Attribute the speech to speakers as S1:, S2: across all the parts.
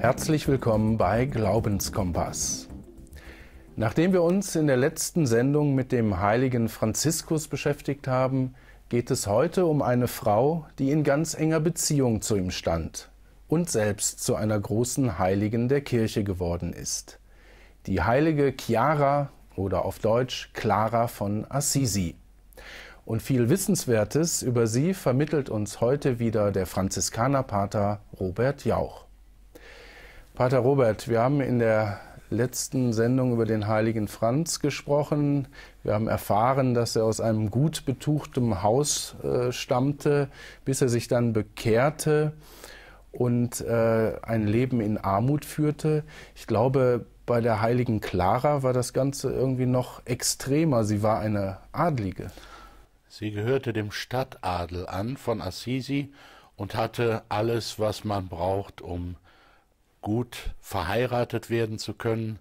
S1: Herzlich willkommen bei Glaubenskompass. Nachdem wir uns in der letzten Sendung mit dem heiligen Franziskus beschäftigt haben, geht es heute um eine Frau, die in ganz enger Beziehung zu ihm stand und selbst zu einer großen Heiligen der Kirche geworden ist. Die heilige Chiara oder auf Deutsch Clara von Assisi. Und viel Wissenswertes über sie vermittelt uns heute wieder der Franziskanerpater Robert Jauch. Pater Robert, wir haben in der letzten Sendung über den heiligen Franz gesprochen. Wir haben erfahren, dass er aus einem gut betuchtem Haus äh, stammte, bis er sich dann bekehrte und äh, ein Leben in Armut führte. Ich glaube, bei der heiligen Clara war das Ganze irgendwie noch extremer. Sie war eine Adlige.
S2: Sie gehörte dem Stadtadel an von Assisi und hatte alles, was man braucht, um äh, gut verheiratet werden zu können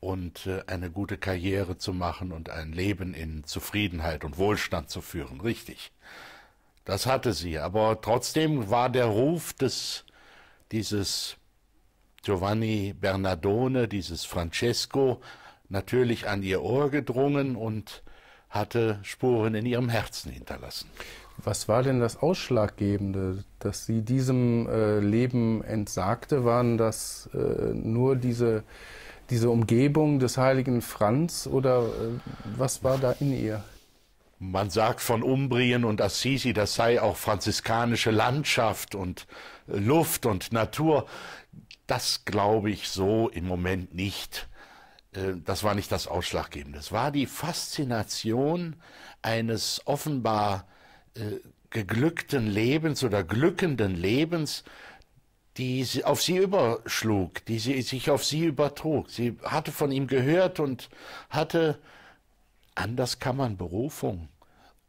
S2: und äh, eine gute Karriere zu machen und ein Leben in Zufriedenheit und Wohlstand zu führen. Richtig. Das hatte sie. Aber trotzdem war der Ruf des, dieses Giovanni Bernardone, dieses Francesco, natürlich an ihr Ohr gedrungen und hatte Spuren in ihrem Herzen hinterlassen. Was war denn das
S1: Ausschlaggebende, dass sie diesem äh, Leben entsagte? Waren das äh, nur diese, diese Umgebung des heiligen Franz oder äh, was war da in ihr?
S2: Man sagt von Umbrien und Assisi, das sei auch franziskanische Landschaft und äh, Luft und Natur. Das glaube ich so im Moment nicht. Äh, das war nicht das Ausschlaggebende. Es war die Faszination eines offenbar äh, geglückten Lebens oder glückenden Lebens, die sie auf sie überschlug, die sie sich auf sie übertrug. Sie hatte von ihm gehört und hatte, anders kann man Berufung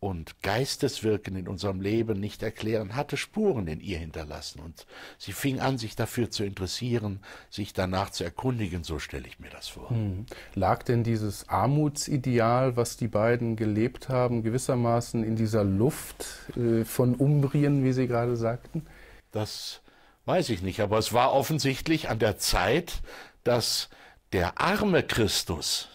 S2: und Geisteswirken in unserem Leben nicht erklären, hatte Spuren in ihr hinterlassen. Und sie fing an, sich dafür zu interessieren, sich danach zu erkundigen, so stelle ich mir das vor.
S1: Hm. Lag denn dieses Armutsideal, was die beiden gelebt haben, gewissermaßen in dieser Luft äh, von Umbrien, wie Sie gerade sagten?
S2: Das weiß ich nicht, aber es war offensichtlich an der Zeit, dass der arme Christus,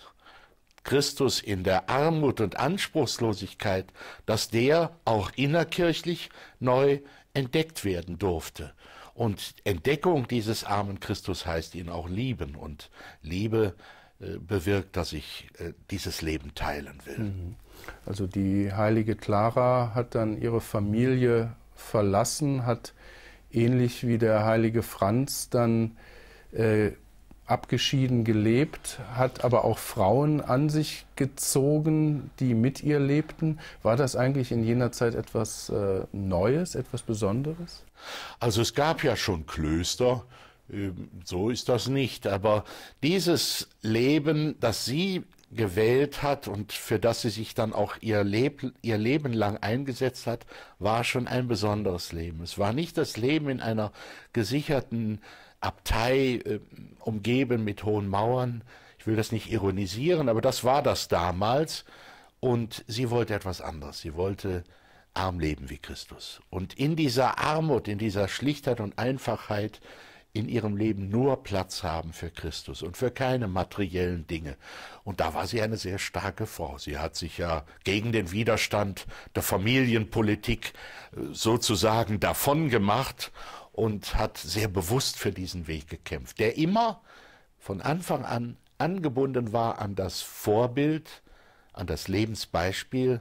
S2: Christus in der Armut und Anspruchslosigkeit, dass der auch innerkirchlich neu entdeckt werden durfte. Und Entdeckung dieses armen Christus heißt ihn auch lieben. Und Liebe äh, bewirkt, dass ich äh, dieses Leben teilen will. Mhm. Also die heilige Clara hat dann ihre Familie
S1: verlassen, hat ähnlich wie der heilige Franz dann äh, abgeschieden gelebt, hat aber auch Frauen an sich gezogen, die mit ihr lebten. War das eigentlich in jener Zeit etwas äh,
S2: Neues, etwas Besonderes? Also es gab ja schon Klöster, ähm, so ist das nicht, aber dieses Leben, das sie gewählt hat und für das sie sich dann auch ihr, Leb ihr Leben lang eingesetzt hat, war schon ein besonderes Leben. Es war nicht das Leben in einer gesicherten Abtei, äh, umgeben mit hohen Mauern. Ich will das nicht ironisieren, aber das war das damals. Und sie wollte etwas anderes. Sie wollte arm leben wie Christus. Und in dieser Armut, in dieser Schlichtheit und Einfachheit in ihrem Leben nur Platz haben für Christus und für keine materiellen Dinge. Und da war sie eine sehr starke Frau. Sie hat sich ja gegen den Widerstand der Familienpolitik äh, sozusagen davon gemacht und hat sehr bewusst für diesen Weg gekämpft, der immer von Anfang an angebunden war an das Vorbild, an das Lebensbeispiel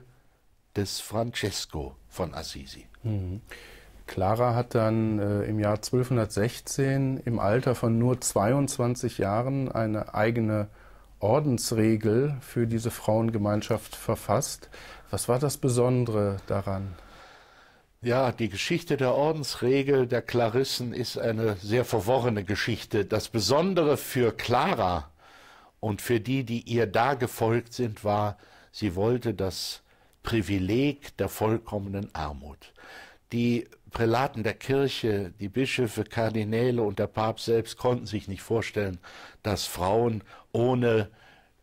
S2: des Francesco von Assisi.
S1: Mhm. Clara hat dann äh, im Jahr 1216 im Alter von nur 22 Jahren eine eigene Ordensregel für diese Frauengemeinschaft verfasst. Was war das Besondere daran?
S2: Ja, die Geschichte der Ordensregel der Klarissen ist eine sehr verworrene Geschichte. Das Besondere für Clara und für die, die ihr da gefolgt sind, war, sie wollte das Privileg der vollkommenen Armut die Prälaten der Kirche, die Bischöfe, Kardinäle und der Papst selbst konnten sich nicht vorstellen, dass Frauen ohne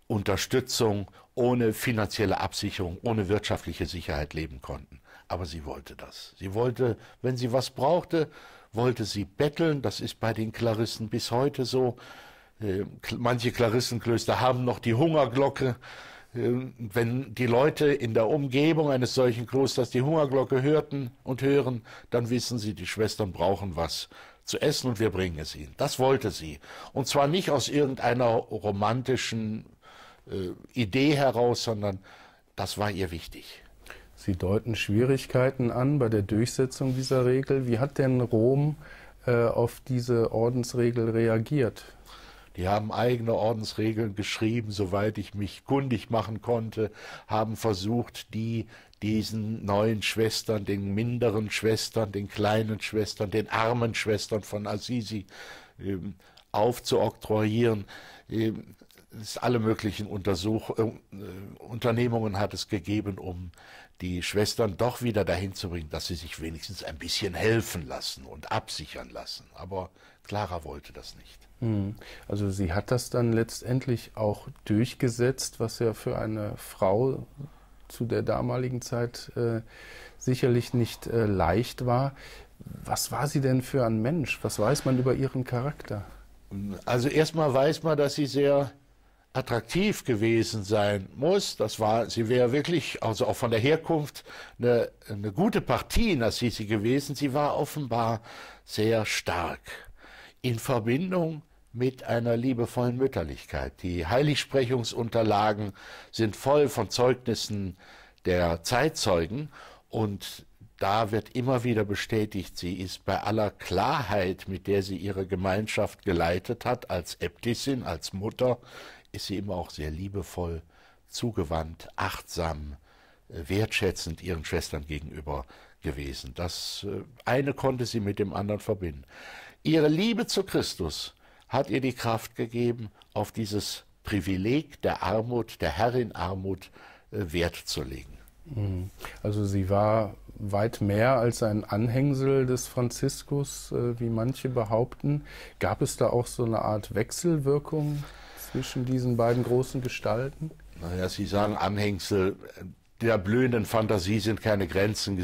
S2: Unterstützung, ohne finanzielle Absicherung, ohne wirtschaftliche Sicherheit leben konnten. Aber sie wollte das. Sie wollte, wenn sie was brauchte, wollte sie betteln. Das ist bei den Klarissen bis heute so. Äh, manche Klarissenklöster haben noch die Hungerglocke. Ähm, wenn die Leute in der Umgebung eines solchen Klosters die Hungerglocke hörten und hören, dann wissen sie, die Schwestern brauchen was zu essen und wir bringen es ihnen. Das wollte sie. Und zwar nicht aus irgendeiner romantischen äh, Idee heraus, sondern das war ihr wichtig.
S1: Sie deuten Schwierigkeiten an bei der Durchsetzung dieser Regel. Wie hat denn Rom äh, auf diese Ordensregel reagiert?
S2: Die haben eigene Ordensregeln geschrieben, soweit ich mich kundig machen konnte, haben versucht, die diesen neuen Schwestern, den minderen Schwestern, den kleinen Schwestern, den armen Schwestern von Assisi äh, aufzuoktroyieren. Äh, alle möglichen Untersuch äh, Unternehmungen hat es gegeben, um die Schwestern doch wieder dahin zu bringen, dass sie sich wenigstens ein bisschen helfen lassen und absichern lassen. Aber Clara wollte das nicht.
S1: Hm. Also sie hat das dann letztendlich auch durchgesetzt, was ja für eine Frau zu der damaligen Zeit äh, sicherlich nicht äh, leicht war. Was war sie denn für ein Mensch? Was weiß man über ihren Charakter?
S2: Also erstmal weiß man, dass sie sehr attraktiv gewesen sein muss. Das war, sie wäre wirklich, also auch von der Herkunft, eine, eine gute Partie, in hieß sie gewesen. Sie war offenbar sehr stark. In Verbindung mit einer liebevollen Mütterlichkeit. Die Heiligsprechungsunterlagen sind voll von Zeugnissen der Zeitzeugen und da wird immer wieder bestätigt, sie ist bei aller Klarheit, mit der sie ihre Gemeinschaft geleitet hat, als Äbtissin, als Mutter, ist sie immer auch sehr liebevoll, zugewandt, achtsam, äh, wertschätzend ihren Schwestern gegenüber gewesen. Das äh, eine konnte sie mit dem anderen verbinden. Ihre Liebe zu Christus hat ihr die Kraft gegeben, auf dieses Privileg der Armut, der Herrin-Armut äh, Wert zu legen.
S1: Mhm. Also sie war weit mehr als ein Anhängsel des Franziskus, äh, wie manche behaupten. Gab es da auch so eine Art Wechselwirkung zwischen diesen beiden großen Gestalten?
S2: Naja, Sie sagen Anhängsel. Äh, der blühenden Fantasie sind keine Grenzen gesetzt.